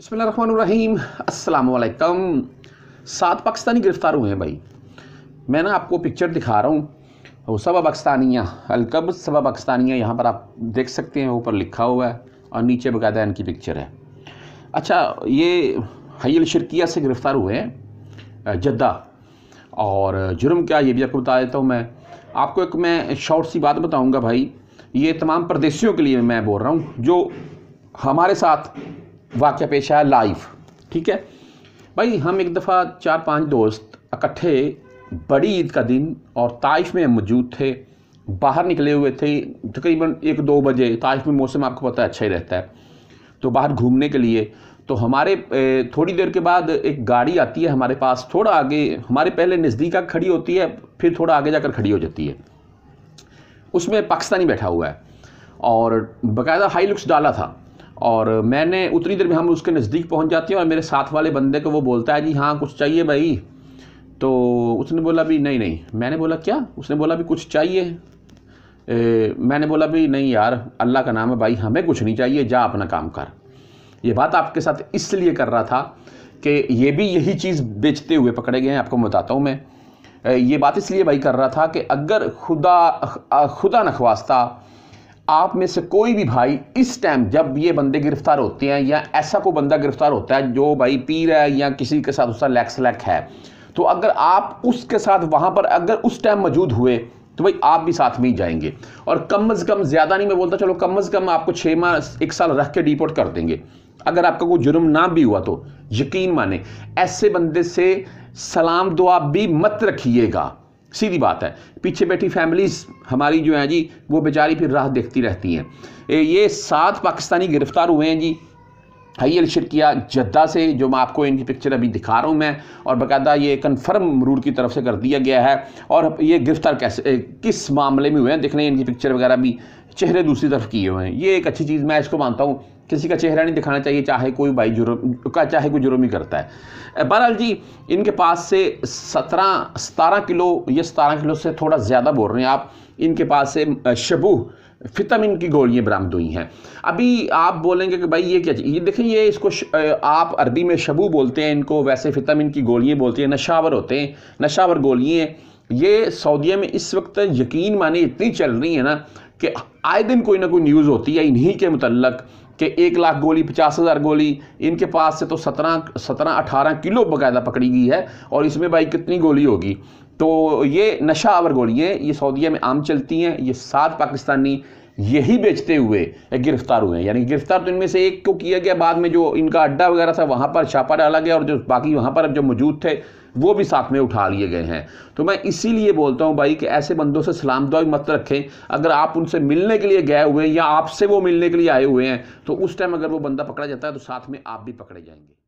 अस्सलाम वालेकुम सात पाकिस्तानी गिरफ़्तार हुए हैं भाई मैं ना आपको पिक्चर दिखा रहा हूँ वो सबा पाकिस्तानियाँ अलकब सबा पाकिस्तानियाँ यहाँ पर आप देख सकते हैं ऊपर लिखा हुआ है और नीचे बकायदा इनकी पिक्चर है अच्छा ये हयल शिरकिया से गिरफ़्तार हुए हैं जद्दा और जुर्म क्या ये भी आपको बता देता हूँ मैं आपको एक मैं शॉर्ट सी बात बताऊँगा भाई ये तमाम परदेशियों के लिए मैं बोल रहा हूँ जो हमारे साथ वाक्य पेशा है लाइफ ठीक है भाई हम एक दफ़ा चार पांच दोस्त इकट्ठे बड़ी ईद का दिन और ताइफ में मौजूद थे बाहर निकले हुए थे तकरीबन एक दो बजे ताइफ में मौसम आपको पता है अच्छा ही रहता है तो बाहर घूमने के लिए तो हमारे थोड़ी देर के बाद एक गाड़ी आती है हमारे पास थोड़ा आगे हमारे पहले नज़दीक खड़ी होती है फिर थोड़ा आगे जाकर खड़ी हो जाती है उसमें पाकिस्तानी बैठा हुआ है और बाकायदा हाई लुक्स डाला था और मैंने उतनी देर में हम उसके नज़दीक पहुंच जाते हैं और मेरे साथ वाले बंदे को वो बोलता है जी हाँ कुछ चाहिए भाई तो उसने बोला भी नहीं नहीं मैंने बोला क्या उसने बोला भी कुछ चाहिए ए, मैंने बोला भी नहीं यार अल्लाह का नाम है भाई हमें कुछ नहीं चाहिए जा अपना काम कर ये बात आपके साथ इसलिए कर रहा था कि ये भी यही चीज़ बेचते हुए पकड़े गए हैं आपको बताता हूँ मैं ये बात इसलिए भाई कर रहा था कि अगर खुदा खुदा नखवास्ता आप में से कोई भी भाई इस टाइम जब ये बंदे गिरफ्तार होते हैं या ऐसा कोई बंदा गिरफ्तार होता है जो भाई रहा है या किसी के साथ उसका लैक्स लैक है तो अगर आप उसके साथ वहां पर अगर उस टाइम मौजूद हुए तो भाई आप भी साथ में ही जाएंगे और कम अज़ कम ज़्यादा नहीं मैं बोलता चलो कम अज़ कम आपको छह माह एक साल रख के डिपोर्ट कर देंगे अगर आपका कोई जुर्म ना भी हुआ तो यकीन माने ऐसे बंदे से सलाम दुआ भी मत रखिएगा सीधी बात है पीछे बैठी फैमिलीज़ हमारी जो है जी वो बेचारी फिर राह देखती रहती हैं ये सात पाकिस्तानी गिरफ़्तार हुए हैं जी हयल शिरकिया जद्दा से जो मैं आपको इनकी पिक्चर अभी दिखा रहा हूँ मैं और बाकायदा ये कन्फर्म मरूर की तरफ से कर दिया गया है और ये गिरफ्तार कैसे किस मामले में हुए हैं देख रहे हैं इनकी पिक्चर वगैरह भी चेहरे दूसरी तरफ किए हुए हैं ये एक अच्छी चीज़ मैं इसको मानता हूँ किसी का चेहरा नहीं दिखाना चाहिए चाहे कोई भाई जुर्म का चाहे कोई जुर्म ही करता है बहरहाल जी इनके पास से सत्रह सतारह किलो या सतारह किलो से थोड़ा ज़्यादा बोल रहे हैं आप इनके पास से शबू फितमिन की गोलियाँ बरामद हुई हैं अभी आप बोलेंगे कि भाई ये क्या ये देखें ये इसको श, आप अरबी में शबू बोलते हैं इनको वैसे फितमिन की गोलियाँ बोलते हैं नशावर होते हैं नशावर गोलियाँ ये सऊदीया में इस वक्त यकीन माने इतनी चल रही है ना कि आए दिन कोई ना कोई न्यूज़ होती है इन्हीं के मतलब कि एक लाख गोली पचास हज़ार गोली इनके पास से तो सत्रह सत्रह अठारह किलो बकायदा पकड़ी गई है और इसमें भाई कितनी गोली होगी तो ये नशा आवर गोलियाँ ये सऊदीया में आम चलती हैं ये सात पाकिस्तानी यही बेचते हुए गिरफ्तार हुए हैं यानी गिरफ्तार तो इनमें से एक को किया गया बाद में जो इनका अड्डा वगैरह था वहाँ पर छापा डाला गया और जो बाकी वहाँ पर अब जो मौजूद थे वो भी साथ में उठा लिए गए हैं तो मैं इसीलिए बोलता हूँ भाई कि ऐसे बंदों से सलाम दुआ मत रखें अगर आप उनसे मिलने के लिए गए हुए हैं या आपसे वो मिलने के लिए आए हुए हैं तो उस टाइम अगर वो बंदा पकड़ा जाता है तो साथ में आप भी पकड़े जाएंगे